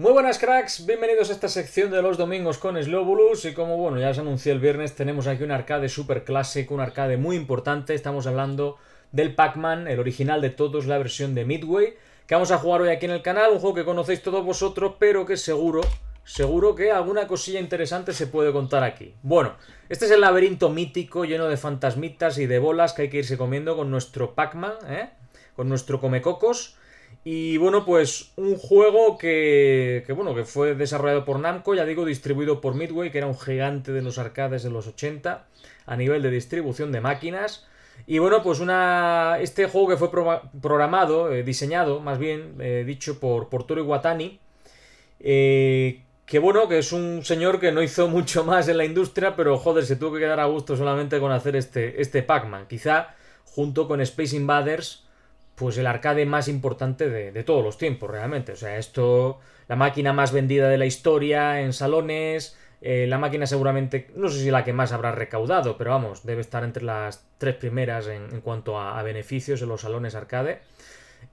Muy buenas cracks, bienvenidos a esta sección de los domingos con Slobulus y como bueno, ya os anuncié el viernes, tenemos aquí un arcade super clásico, un arcade muy importante, estamos hablando del Pac-Man, el original de todos, la versión de Midway, que vamos a jugar hoy aquí en el canal, un juego que conocéis todos vosotros, pero que seguro, seguro que alguna cosilla interesante se puede contar aquí. Bueno, este es el laberinto mítico lleno de fantasmitas y de bolas que hay que irse comiendo con nuestro Pac-Man, ¿eh? con nuestro Comecocos. Y bueno, pues un juego que, bueno, que fue desarrollado por Namco, ya digo, distribuido por Midway, que era un gigante de los arcades de los 80 a nivel de distribución de máquinas. Y bueno, pues una este juego que fue programado, eh, diseñado, más bien eh, dicho, por, por Toru Iwatani, eh, que bueno, que es un señor que no hizo mucho más en la industria, pero joder, se tuvo que quedar a gusto solamente con hacer este, este Pac-Man. Quizá junto con Space Invaders pues el arcade más importante de, todos los tiempos, realmente. O sea, esto, la máquina más vendida de la historia en salones, eh, la máquina seguramente, no sé si la que más habrá recaudado, pero vamos, debe estar entre las tres primeras en, cuanto a, beneficios en los salones arcade.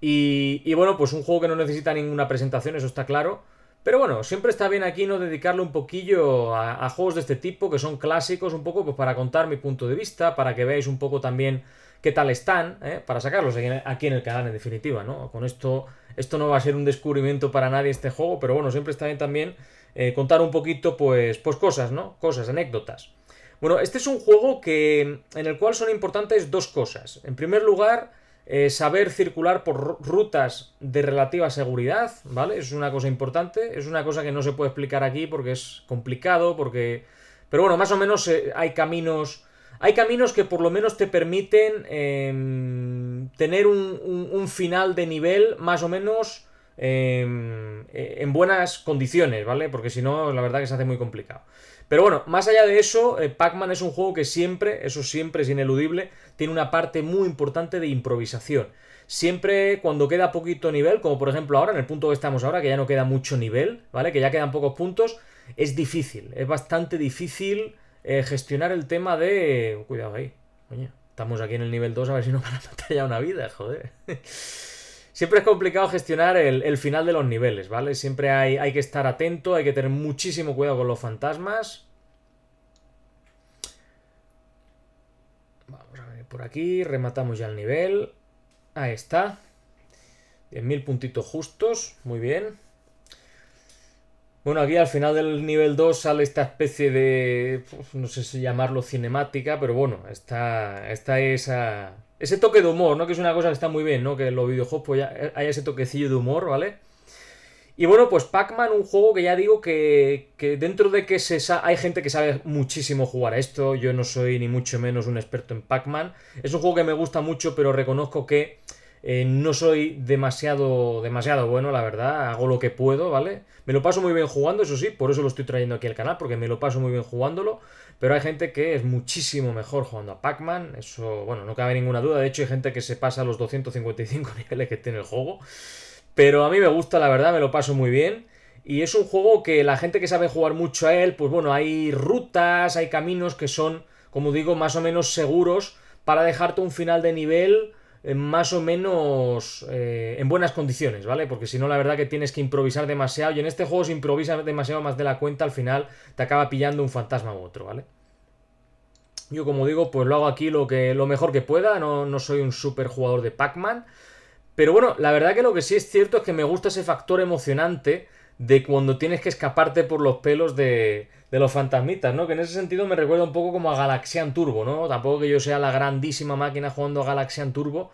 Y, bueno, pues un juego que no necesita ninguna presentación, eso está claro. Pero bueno, siempre está bien aquí no dedicarle un poquillo a, a, juegos de este tipo que son clásicos, un poco pues para contar mi punto de vista, para que veáis un poco también qué tal están, ¿eh? para sacarlos aquí, en el canal en definitiva, ¿no? Con esto, esto no va a ser un descubrimiento para nadie este juego, pero bueno, siempre está bien también eh, contar un poquito, pues, pues cosas, ¿no? Cosas, anécdotas. Bueno, este es un juego que, en el cual son importantes dos cosas. En primer lugar, eh, saber circular por rutas de relativa seguridad, ¿vale? Es una cosa importante, es una cosa que no se puede explicar aquí porque es complicado, porque... Pero bueno, más o menos hay caminos hay caminos que por lo menos te permiten em, tener un, final de nivel más o menos em, eh, en buenas condiciones, ¿vale? Porque si no, la verdad que se hace muy complicado. Pero bueno, más allá de eso, eh, Pac-Man es un juego que siempre, eso siempre es ineludible, tiene una parte muy importante de improvisación. Siempre cuando queda poquito nivel, como por ejemplo ahora, en el punto que estamos ahora, que ya no queda mucho nivel, ¿vale? Que ya quedan pocos puntos, es difícil, es bastante difícil eh, gestionar el tema de... Cuidado ahí, Estamos aquí en el nivel 2 a ver si no van a matar ya una vida, joder. Siempre es complicado gestionar el, final de los niveles, ¿vale? Siempre hay, hay que estar atento, hay que tener muchísimo cuidado con los fantasmas. Vamos a ver por aquí, rematamos ya el nivel. Ahí está. 10.000 puntitos justos, muy bien. Bueno, aquí al final del nivel 2 sale esta especie de. no sé si llamarlo cinemática, pero bueno, está. Está esa. Ese toque de humor, ¿no? Que es una cosa que está muy bien, ¿no? Que en los videojuegos pues, haya ese toquecillo de humor, ¿vale? Y bueno, pues Pac-Man, un juego que ya digo que, dentro de que se hay gente que sabe muchísimo jugar a esto, yo no soy ni mucho menos un experto en Pac-Man. Es un juego que me gusta mucho, pero reconozco que eh, no soy demasiado, demasiado bueno, la verdad. Hago lo que puedo, ¿vale? Me lo paso muy bien jugando, eso sí, por eso lo estoy trayendo aquí al canal, porque me lo paso muy bien jugándolo. Pero hay gente que es muchísimo mejor jugando a Pac-Man. Eso, bueno, no cabe ninguna duda. De hecho, hay gente que se pasa los 255 niveles que tiene el juego. Pero a mí me gusta, la verdad, me lo paso muy bien. Y es un juego que la gente que sabe jugar mucho a él, pues bueno, hay rutas, hay caminos que son, como digo, más o menos seguros para dejarte un final de nivel más o menos eh, en buenas condiciones, ¿vale? Porque si no, la verdad que tienes que improvisar demasiado. Y en este juego, si improvisas demasiado más de la cuenta, al final te acaba pillando un fantasma u otro, ¿vale? Yo, como digo, pues lo hago aquí lo, que, lo mejor que pueda. No, no soy un super jugador de Pac-Man. Pero bueno, la verdad que lo que sí es cierto es que me gusta ese factor emocionante de cuando tienes que escaparte por los pelos de, de los fantasmitas, ¿no? Que en ese sentido me recuerda un poco como a Galaxian Turbo, ¿no? Tampoco que yo sea la grandísima máquina jugando a Galaxian Turbo,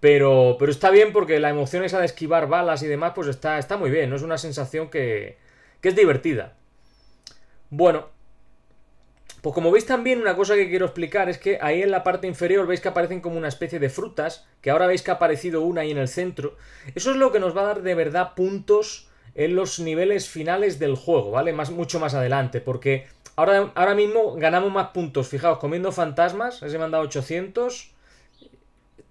pero, pero está bien porque la emoción esa de esquivar balas y demás, pues está, está muy bien, ¿no? Es una sensación que, que es divertida. Bueno, pues como veis también una cosa que quiero explicar es que ahí en la parte inferior veis que aparecen como una especie de frutas, que ahora veis que ha aparecido una ahí en el centro. Eso es lo que nos va a dar de verdad puntos en los niveles finales del juego, ¿vale? Más, mucho más adelante, porque ahora, ahora mismo ganamos más puntos. Fijaos, comiendo fantasmas, ese me han dado 800. Si,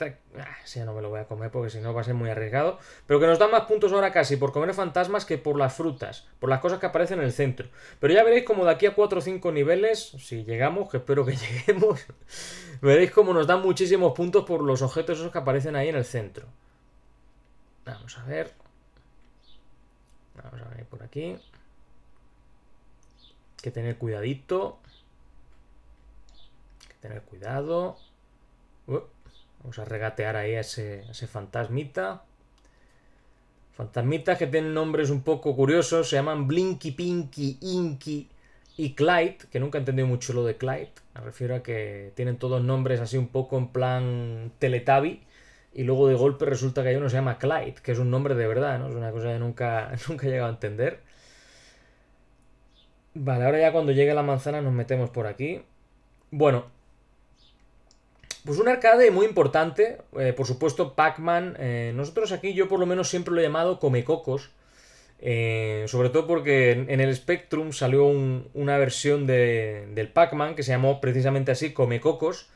ah, ya no me lo voy a comer porque si no va a ser muy arriesgado. Pero que nos dan más puntos ahora casi por comer fantasmas que por las frutas, por las cosas que aparecen en el centro. Pero ya veréis como de aquí a 4 o 5 niveles, si llegamos, que espero que lleguemos, veréis como nos dan muchísimos puntos por los objetos esos que aparecen ahí en el centro. Vamos a ver. Vamos a venir por aquí. Hay que tener cuidadito. Hay que tener cuidado. Uh, vamos a regatear ahí a ese, ese fantasmita. Fantasmitas que tienen nombres un poco curiosos. Se llaman Blinky, Pinky, Inky y Clyde, que nunca he entendido mucho lo de Clyde, me refiero a que tienen todos nombres así un poco en plan Teletabi, y luego de golpe resulta que hay uno que se llama Clyde, que es un nombre de verdad, ¿no? Es una cosa que nunca, nunca he llegado a entender. Vale, ahora ya cuando llegue la manzana nos metemos por aquí. Bueno. Pues un arcade muy importante, eh, por supuesto Pac-Man. Eh, nosotros aquí yo por lo menos siempre lo he llamado Comecocos. cocos eh, sobre todo porque en, el Spectrum salió una versión del Pac-Man que se llamó precisamente así cocos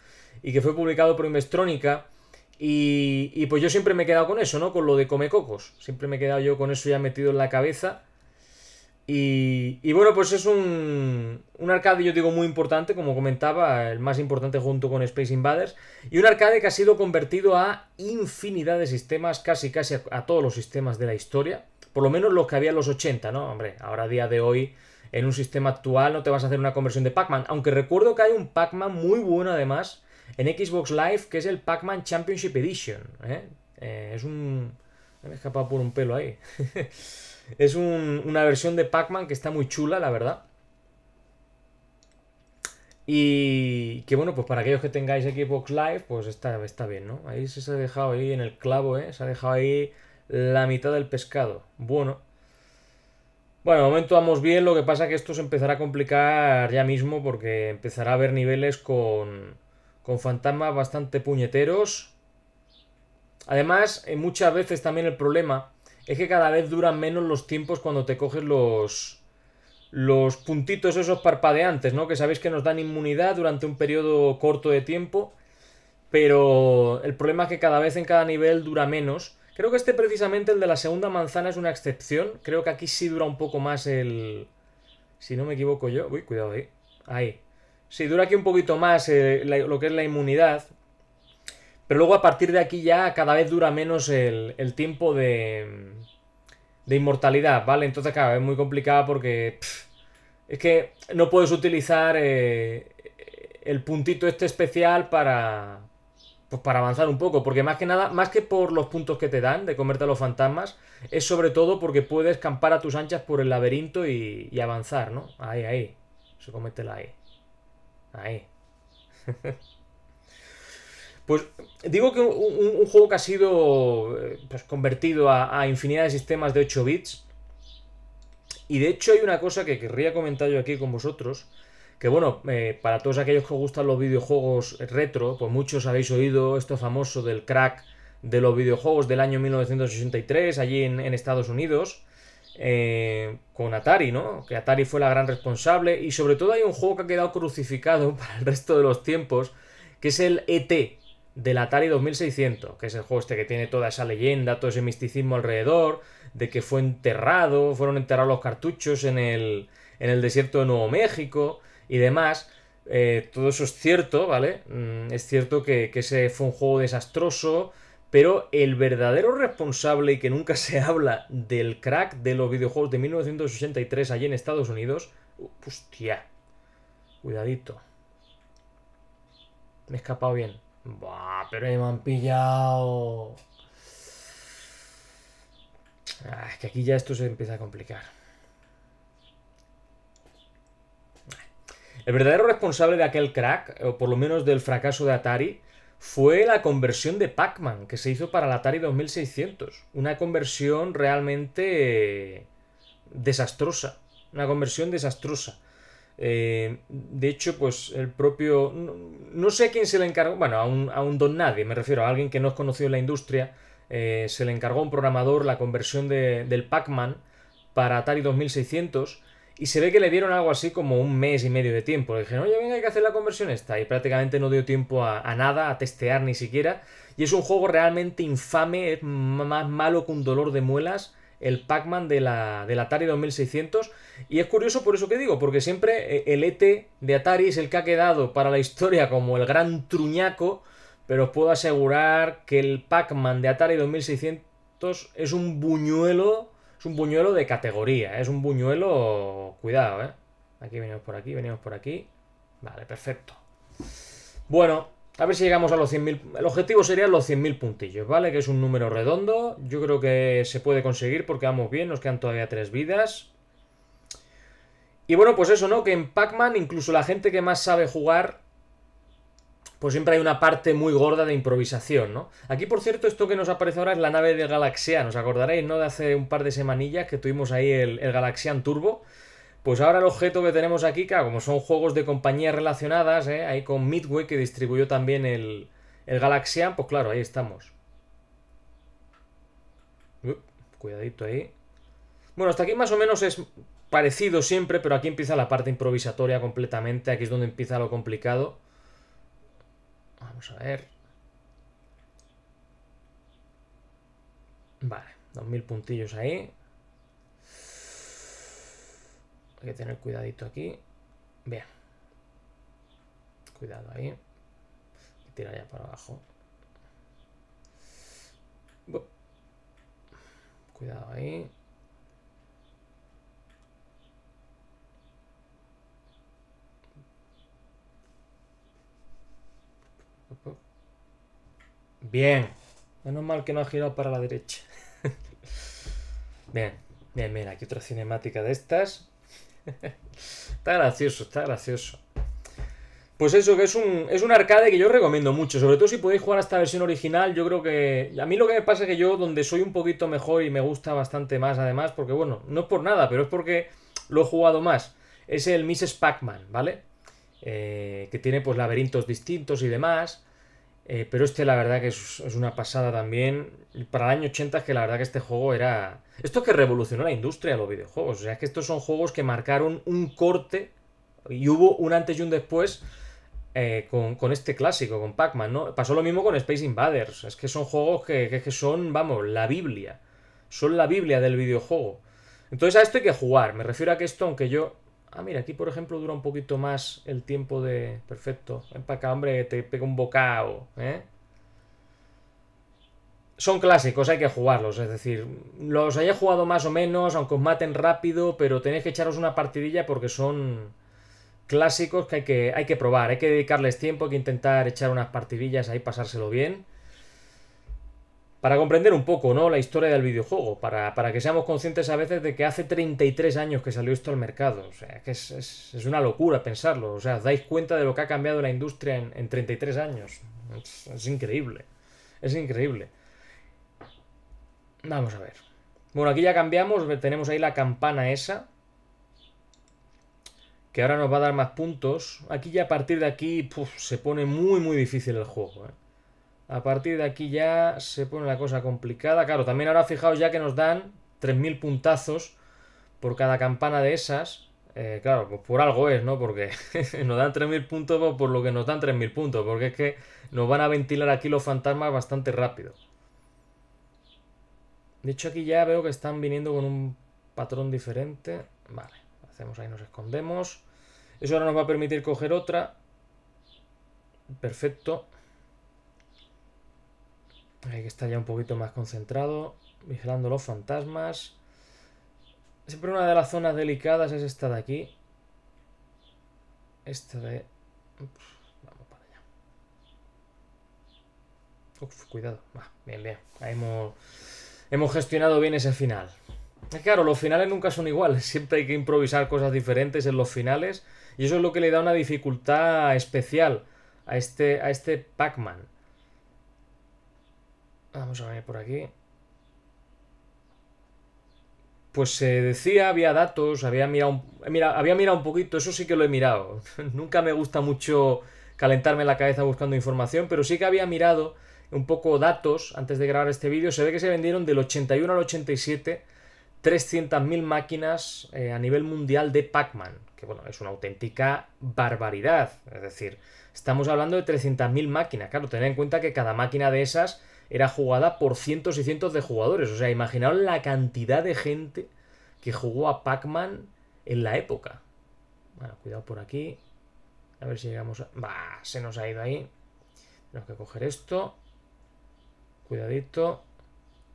y que fue publicado por Investronica y, pues yo siempre me he quedado con eso, ¿no? Con lo de come cocos. Siempre me he quedado yo con eso ya metido en la cabeza. Y, bueno, pues es un, un arcade, yo digo, muy importante, como comentaba, el más importante junto con Space Invaders. Y un arcade que ha sido convertido a infinidad de sistemas, casi casi a, todos los sistemas de la historia. Por lo menos los que había en los 80, ¿no? Hombre, ahora a día de hoy en un sistema actual no te vas a hacer una conversión de Pac-Man. Aunque recuerdo que hay un Pac-Man muy bueno además en Xbox Live, que es el Pac-Man Championship Edition. ¿eh? Eh, es un... Me he escapado por un pelo ahí. es una versión de Pac-Man que está muy chula, la verdad. Y que bueno, pues para aquellos que tengáis Xbox Live, pues está, está bien, ¿no? Ahí se ha dejado ahí en el clavo, ¿eh? Se ha dejado ahí la mitad del pescado. Bueno. Bueno, de momento vamos bien, lo que pasa es que esto se empezará a complicar ya mismo porque empezará a haber niveles con con fantasmas bastante puñeteros. Además, eh, muchas veces también el problema es que cada vez duran menos los tiempos cuando te coges los, los puntitos esos parpadeantes, ¿no? Que sabéis que nos dan inmunidad durante un periodo corto de tiempo, pero el problema es que cada vez en cada nivel dura menos. Creo que este precisamente, el de la segunda manzana, es una excepción. Creo que aquí sí dura un poco más el... Si no me equivoco yo... Uy, cuidado ahí. Ahí. Si dura aquí un poquito más eh, lo que es la inmunidad. Pero luego a partir de aquí ya cada vez dura menos el, tiempo de, inmortalidad, ¿vale? Entonces, claro, es muy complicado porque es que no puedes utilizar eh, el puntito este especial para, pues para avanzar un poco, porque más que nada, más que por los puntos que te dan de comerte a los fantasmas, es sobre todo porque puedes campar a tus anchas por el laberinto y, avanzar, ¿no? Ahí, ahí, se comete la E. Ahí. Pues digo que un, juego que ha sido eh, pues, convertido a, infinidad de sistemas de 8 bits. Y de hecho hay una cosa que querría comentar yo aquí con vosotros. Que bueno, eh, para todos aquellos que os gustan los videojuegos retro, pues muchos habéis oído esto famoso del crack de los videojuegos del año 1983 allí en Estados Unidos. Eh, con Atari, ¿no? Que Atari fue la gran responsable. Y sobre todo hay un juego que ha quedado crucificado para el resto de los tiempos, que es el ET del Atari 2600, que es el juego este que tiene toda esa leyenda, todo ese misticismo alrededor, de que fue enterrado, fueron enterrados los cartuchos en el, en el desierto de Nuevo México y demás. Eh, todo eso es cierto, ¿vale? Mm, es cierto que, que ese fue un juego desastroso, pero el verdadero responsable y que nunca se habla del crack de los videojuegos de 1983 allí en Estados Unidos. Hostia. Cuidadito. Me he escapado bien. Buah, pero me han pillado. Ah, es que aquí ya esto se empieza a complicar. El verdadero responsable de aquel crack, o por lo menos del fracaso de Atari, fue la conversión de Pac-Man que se hizo para el Atari 2600. Una conversión realmente eh, desastrosa. Una conversión desastrosa. Eh, de hecho, pues el propio... No, sé a quién se le encargó, bueno, a un, a un, don nadie, me refiero, a alguien que no es conocido en la industria, eh, se le encargó a un programador la conversión del Pac-Man para Atari 2600 y se ve que le dieron algo así como un mes y medio de tiempo. Le dijeron, oye, venga, hay que hacer la conversión esta. Y prácticamente no dio tiempo a, nada, a testear ni siquiera. Y es un juego realmente infame, es más malo que un dolor de muelas el Pac-Man de la, del Atari 2600. Y es curioso por eso que digo, porque siempre eh, el ET de Atari es el que ha quedado para la historia como el gran truñaco, pero os puedo asegurar que el Pac-Man de Atari 2600 es un buñuelo es un buñuelo de categoría, ¿eh? es un buñuelo... Cuidado, ¿eh? Aquí venimos por aquí, venimos por aquí. Vale, perfecto. Bueno, a ver si llegamos a los 100.000... El objetivo sería los 100.000 puntillos, ¿vale? Que es un número redondo. Yo creo que se puede conseguir porque vamos bien. Nos quedan todavía tres vidas. Y bueno, pues eso, ¿no? Que en Pac-Man incluso la gente que más sabe jugar pues siempre hay una parte muy gorda de improvisación, ¿no? Aquí, por cierto, esto que nos aparece ahora es la nave de Galaxian, os acordaréis, ¿no? De hace un par de semanillas que tuvimos ahí el, Galaxian Turbo. Pues ahora el objeto que tenemos aquí, claro, como son juegos de compañías relacionadas, ¿eh? ahí con Midway que distribuyó también el, Galaxian, pues claro, ahí estamos. cuidadito ahí. Bueno, hasta aquí más o menos es parecido siempre, pero aquí empieza la parte improvisatoria completamente, aquí es donde empieza lo complicado. Vamos a ver. Vale, 2000 puntillos ahí. Hay que tener cuidadito aquí. Bien. Cuidado ahí. Tira ya para abajo. Cuidado ahí. Bien. Menos mal que no ha girado para la derecha. bien, bien, mira, aquí otra cinemática de estas. está gracioso, está gracioso. Pues eso, que es un, es un arcade que yo recomiendo mucho, sobre todo si podéis jugar a esta versión original, yo creo que... A mí lo que me pasa es que yo, donde soy un poquito mejor y me gusta bastante más además, porque bueno, no es por nada, pero es porque lo he jugado más, es el Mrs. Pac-Man, ¿vale? Eh, que tiene pues laberintos distintos y demás, eh, pero este la verdad que es, una pasada también. Para el año 80 es que la verdad que este juego era... Esto que revolucionó la industria de los videojuegos. O sea, es que estos son juegos que marcaron un corte y hubo un antes y un después eh, con, este clásico, con Pac-Man, ¿no? Pasó lo mismo con Space Invaders. Es que son juegos que, que son, vamos, la Biblia. Son la Biblia del videojuego. Entonces a esto hay que jugar. Me refiero a que esto, aunque yo Ah, mira, aquí por ejemplo dura un poquito más el tiempo de... Perfecto. Ven para hombre, te pega un bocado, ¿eh? Son clásicos, hay que jugarlos, es decir, los hayáis jugado más o menos, aunque os maten rápido, pero tenéis que echaros una partidilla porque son clásicos que hay que, hay que probar, hay que dedicarles tiempo, hay que intentar echar unas partidillas ahí, pasárselo bien para comprender un poco ¿no? la historia del videojuego, para, que seamos conscientes a veces de que hace 33 años que salió esto al mercado. O sea, que es, es una locura pensarlo. O sea, dais cuenta de lo que ha cambiado la industria en, 33 años. Es, increíble. Es increíble. Vamos a ver. Bueno, aquí ya cambiamos. Tenemos ahí la campana esa. Que ahora nos va a dar más puntos. Aquí ya a partir de aquí se pone muy, muy difícil el juego. ¿eh? A partir de aquí ya se pone la cosa complicada. Claro, también ahora fijaos ya que nos dan 3.000 puntazos por cada campana de esas. Eh, claro, pues por algo es, ¿no? Porque nos dan 3.000 puntos por lo que nos dan 3.000 puntos. Porque es que nos van a ventilar aquí los fantasmas bastante rápido. De hecho aquí ya veo que están viniendo con un patrón diferente. Vale, hacemos ahí, nos escondemos. Eso ahora nos va a permitir coger otra. Perfecto. Hay que estar ya un poquito más concentrado, vigilando los fantasmas. Siempre una de las zonas delicadas es esta de aquí. Esta de... vamos para allá. Uf, cuidado. bien, bien. hemos, gestionado bien ese final. Es claro, los finales nunca son iguales. Siempre hay que improvisar cosas diferentes en los finales. Y eso es lo que le da una dificultad especial a este, a este Pac-Man. Vamos a ver por aquí. Pues se decía, había datos, había mirado, un, mira, había mirado un poquito, eso sí que lo he mirado. Nunca me gusta mucho calentarme la cabeza buscando información, pero sí que había mirado un poco datos antes de grabar este vídeo. Se ve que se vendieron del 81 al 87 300.000 máquinas eh, a nivel mundial de Pac-Man, que bueno, es una auténtica barbaridad. Es decir, estamos hablando de 300.000 máquinas. Claro, tener en cuenta que cada máquina de esas era jugada por cientos y cientos de jugadores. O sea, imaginaos la cantidad de gente que jugó a Pac-Man en la época. Bueno, cuidado por aquí. A ver si llegamos a... Bah, se nos ha ido ahí. Tenemos que coger esto. Cuidadito.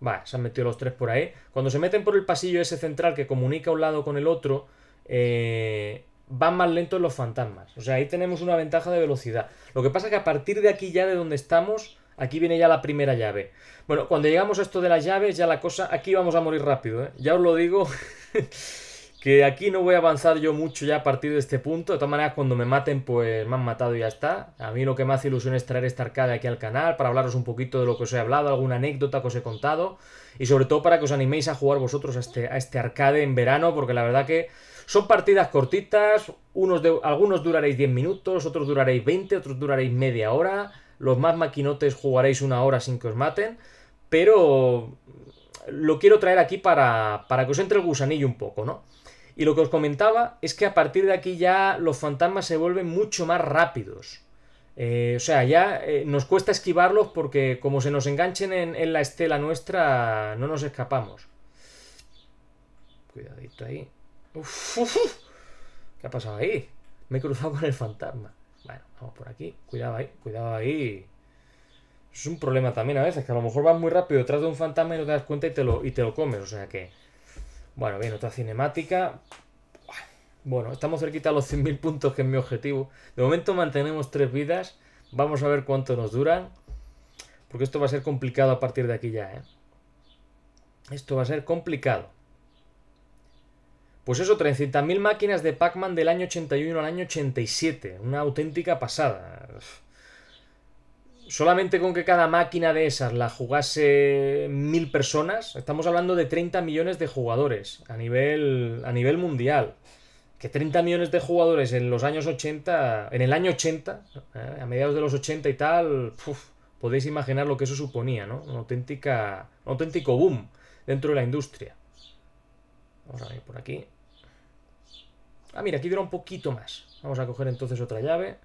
Va, se han metido los tres por ahí. Cuando se meten por el pasillo ese central que comunica un lado con el otro, eh, van más lentos los fantasmas. O sea, ahí tenemos una ventaja de velocidad. Lo que pasa es que a partir de aquí ya de donde estamos, Aquí viene ya la primera llave. Bueno, cuando llegamos a esto de las llaves, ya la cosa... Aquí vamos a morir rápido, ¿eh? Ya os lo digo, que aquí no voy a avanzar yo mucho ya a partir de este punto. De todas maneras, cuando me maten, pues me han matado y ya está. A mí lo que me hace ilusión es traer esta arcade aquí al canal para hablaros un poquito de lo que os he hablado, alguna anécdota que os he contado. Y sobre todo para que os animéis a jugar vosotros a este, a este arcade en verano, porque la verdad que... Son partidas cortitas, unos de, algunos duraréis 10 minutos, otros duraréis 20, otros duraréis media hora los más maquinotes jugaréis una hora sin que os maten, pero lo quiero traer aquí para, que os entre el gusanillo un poco, ¿no? Y lo que os comentaba es que a partir de aquí ya los fantasmas se vuelven mucho más rápidos. Eh, o sea, ya eh, nos cuesta esquivarlos porque como se nos enganchen en, la estela nuestra, no nos escapamos. Cuidadito ahí. ¿Qué ha pasado ahí? Me he cruzado con el fantasma. Bueno, vamos por aquí. Cuidado ahí, cuidado ahí. Es un problema también a veces, que a lo mejor vas muy rápido detrás de un fantasma y no te das cuenta y te lo, y comes. O sea que... Bueno, bien, otra cinemática. Bueno, estamos cerquita a los 100.000 puntos que es mi objetivo. De momento mantenemos tres vidas. Vamos a ver cuánto nos duran. Porque esto va a ser complicado a partir de aquí ya, ¿eh? Esto va a ser complicado. Pues eso, 300.000 máquinas de Pac-Man del año 81 al año 87. Una auténtica pasada. Solamente con que cada máquina de esas la jugase mil personas, estamos hablando de 30 millones de jugadores a nivel, a nivel mundial. Que 30 millones de jugadores en los años 80, en el año 80, eh, a mediados de los 80 y tal, podéis imaginar lo que eso suponía, ¿no? auténtica, un auténtico boom dentro de la industria. Vamos a por aquí. Ah, mira, aquí dura un poquito más. Vamos a coger entonces otra llave.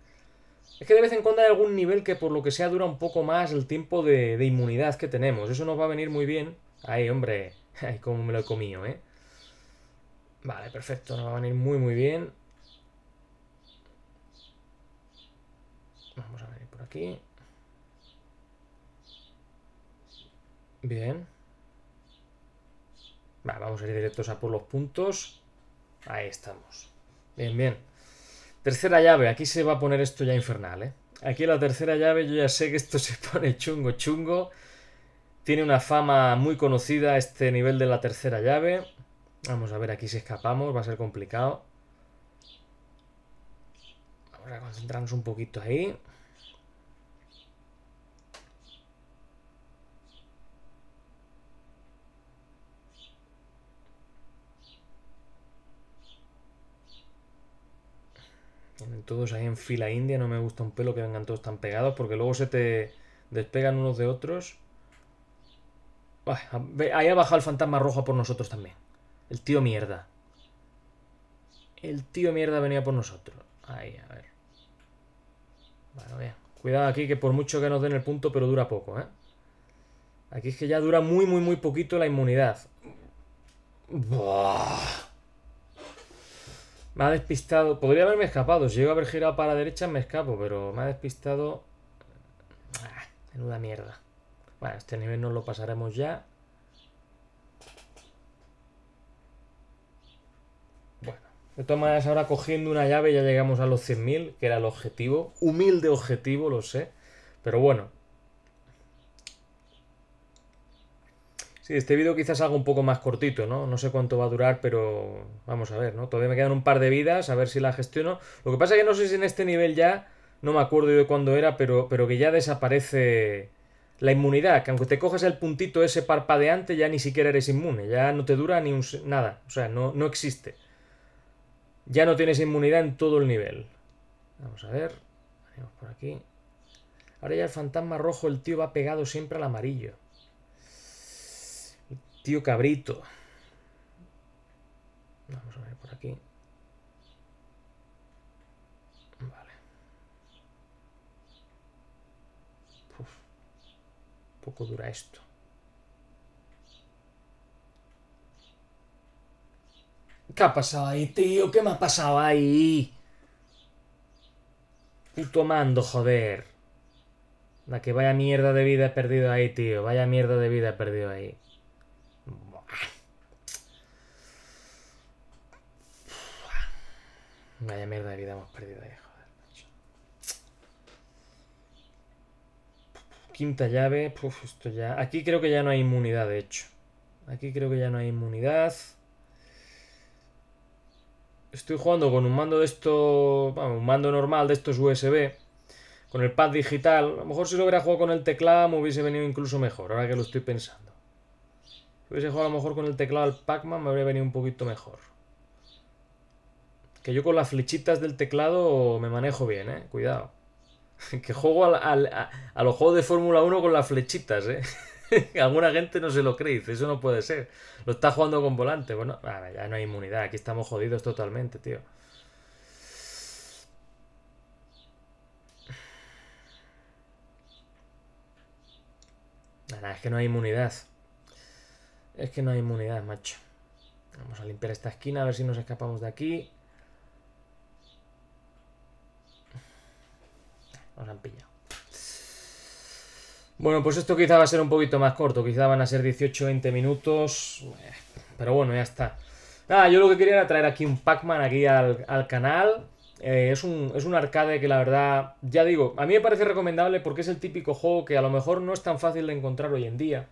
Es que de vez en cuando hay algún nivel que por lo que sea dura un poco más el tiempo de, inmunidad que tenemos. Eso nos va a venir muy bien. Ay, hombre, como cómo me lo he comido, ¿eh? Vale, perfecto, nos va a venir muy, muy bien. Vamos a venir por aquí. Bien. Vale, vamos a ir directos a por los puntos. Ahí estamos. Bien, bien. Tercera llave. Aquí se va a poner esto ya infernal, ¿eh? Aquí la tercera llave yo ya sé que esto se pone chungo, chungo. Tiene una fama muy conocida este nivel de la tercera llave. Vamos a ver aquí si escapamos. Va a ser complicado. Vamos a concentrarnos un poquito ahí. todos ahí en fila india, no me gusta un pelo que vengan todos tan pegados porque luego se te despegan unos de otros. ahí ha bajado el fantasma rojo por nosotros también. El tío mierda. El tío mierda venía por nosotros. Ahí, a ver. Bueno, bien. Cuidado aquí que por mucho que nos den el punto, pero dura poco, ¿eh? Aquí es que ya dura muy, muy, muy poquito la inmunidad. Buah. Me ha despistado. Podría haberme escapado. Si llego a haber girado para la derecha, me escapo. Pero me ha despistado. Ah, menuda mierda. Bueno, este nivel no lo pasaremos ya. Bueno, de todas maneras, ahora cogiendo una llave ya llegamos a los 100.000, que era el objetivo. Humilde objetivo, lo sé. Pero bueno, Sí, este vídeo quizás hago un poco más cortito, ¿no? No sé cuánto va a durar, pero vamos a ver, ¿no? Todavía me quedan un par de vidas, a ver si la gestiono. Lo que pasa es que no sé si en este nivel ya, no me acuerdo yo de cuándo era, pero, pero que ya desaparece la inmunidad, que aunque te cojas el puntito ese parpadeante, ya ni siquiera eres inmune, ya no te dura ni un... nada, o sea, no, no existe. Ya no tienes inmunidad en todo el nivel. Vamos a ver, venimos por aquí. Ahora ya el fantasma rojo, el tío va pegado siempre al amarillo. Tío cabrito. Vamos a ver por aquí. Vale. poco dura esto. ¿Qué ha pasado ahí, tío? ¿Qué me ha pasado ahí? Puto mando, joder. La que vaya mierda de vida he perdido ahí, tío. Vaya mierda de vida he perdido ahí. Vaya mierda de vida hemos perdido ahí, joder, Quinta llave, ya. Aquí creo que ya no hay inmunidad, de hecho. Aquí creo que ya no hay inmunidad. Estoy jugando con un mando de esto. un mando normal de estos USB. Con el pad digital. A lo mejor si lo hubiera jugado con el teclado me hubiese venido incluso mejor, ahora que lo estoy pensando. Si hubiese jugado a lo mejor con el teclado al Pac-Man, me habría venido un poquito mejor. Que yo con las flechitas del teclado me manejo bien, ¿eh? Cuidado. Que juego al, a, los juegos de Fórmula 1 con las flechitas, ¿eh? Alguna gente no se lo cree, dice, eso no puede ser. Lo está jugando con volante. Bueno, ya no hay inmunidad, aquí estamos jodidos totalmente, tío. Nada, es que no hay inmunidad. Es que no hay inmunidad, macho. Vamos a limpiar esta esquina, a ver si nos escapamos de aquí. Nos han pillado. Bueno, pues esto quizá va a ser un poquito más corto. Quizá van a ser 18-20 minutos. Pero bueno, ya está. Nada, ah, yo lo que quería era traer aquí un Pac-Man aquí al, canal. Eh, es un arcade que la verdad, ya digo, a mí me parece recomendable porque es el típico juego que a lo mejor no es tan fácil de encontrar hoy en día.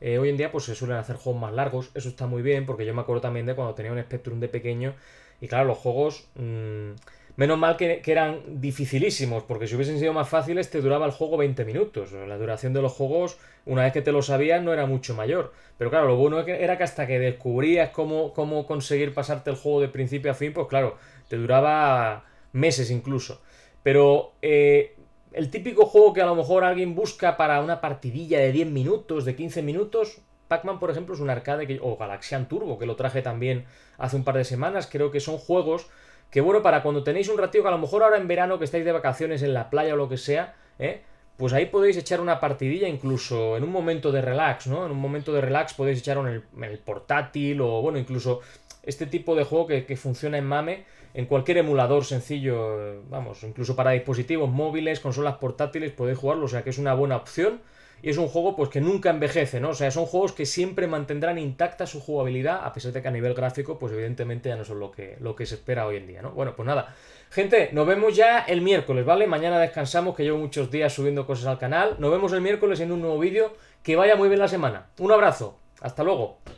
Eh, hoy en día pues se suelen hacer juegos más largos, eso está muy bien, porque yo me acuerdo también de cuando tenía un Spectrum de pequeño, y claro, los juegos... Mm, menos mal que, eran dificilísimos, porque si hubiesen sido más fáciles te duraba el juego 20 minutos. La duración de los juegos, una vez que te lo sabías, no era mucho mayor. Pero claro, lo bueno era que hasta que descubrías cómo, cómo conseguir pasarte el juego de principio a fin, pues claro, te duraba meses incluso. Pero eh, el típico juego que a lo mejor alguien busca para una partidilla de 10 minutos, de 15 minutos, Pac-Man, por ejemplo, es un arcade que, o Galaxian Turbo, que lo traje también hace un par de semanas, creo que son juegos que, bueno, para cuando tenéis un ratito, que a lo mejor ahora en verano que estáis de vacaciones en la playa o lo que sea, ¿eh? pues ahí podéis echar una partidilla incluso en un momento de relax, ¿no? En un momento de relax podéis echar en el, portátil o, bueno, incluso este tipo de juego que, que funciona en mame en cualquier emulador sencillo, vamos, incluso para dispositivos móviles, consolas portátiles, podéis jugarlo, o sea que es una buena opción. Y es un juego pues que nunca envejece, ¿no? O sea, son juegos que siempre mantendrán intacta su jugabilidad, a pesar de que a nivel gráfico, pues evidentemente ya no son lo que, lo que se espera hoy en día, ¿no? Bueno, pues nada. Gente, nos vemos ya el miércoles, ¿vale? Mañana descansamos, que llevo muchos días subiendo cosas al canal. Nos vemos el miércoles en un nuevo vídeo. Que vaya muy bien la semana. Un abrazo. Hasta luego.